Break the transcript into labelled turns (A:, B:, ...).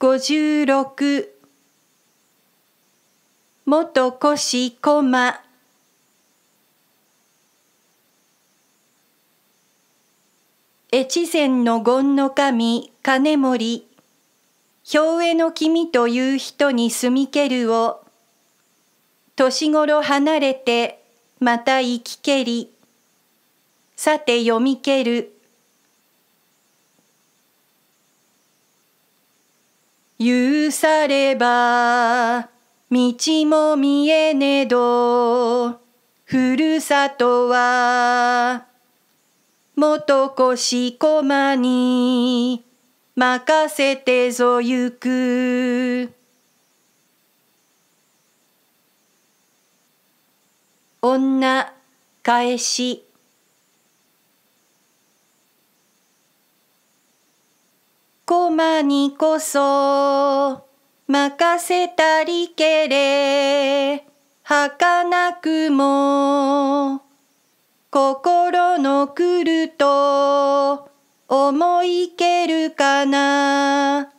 A: 十六。元腰駒越前の権の神金森兵衛の君という人に住みけるを年頃離れてまた生きけりさて読みける許されば道も見えねどふるさとは元こしこまに任せてぞゆく女返しマにこそ任せたりけれ儚くも心の来ると思いけるかな